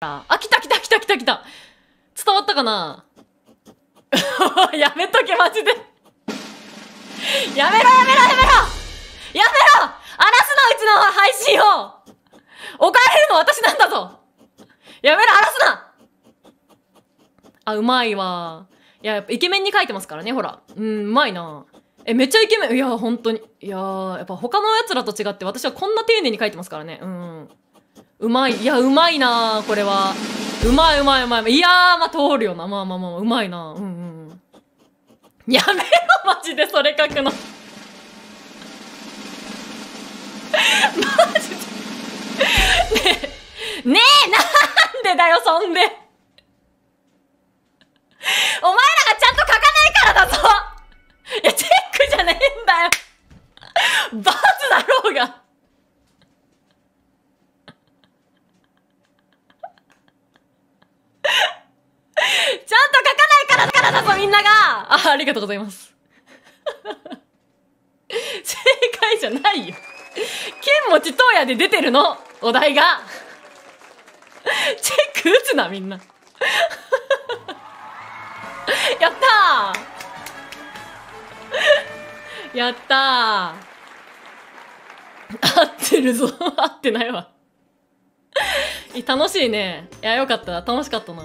あ、来た来た来た来た来た伝わったかな やめとけ、マジでやめろやめろやめろやめろ荒らすな、うちの配信をおかえりの私なんだぞやめろ、荒らすなあ、うまいわ。いや、やっぱイケメンに書いてますからね、ほら。うん、うまいな。え、めっちゃイケメン。いや、本当に。いややっぱ他の奴らと違って私はこんな丁寧に書いてますからね。うん。うまい。いや、うまいなこれは。うまいうまいうまい。いやー、まあ、通るよな。まあまあまあ、うまいなうんうんうん。やめろ、マジで、それ書くの マジでねえ、ねえ、なんでだよ、そんでみんながあありがとうございます 正解じゃないよ剣持とうやで出てるのお題がチェック打つなみんな やったーやったー合ってるぞ 合ってないわ楽しいねいやよかった楽しかったな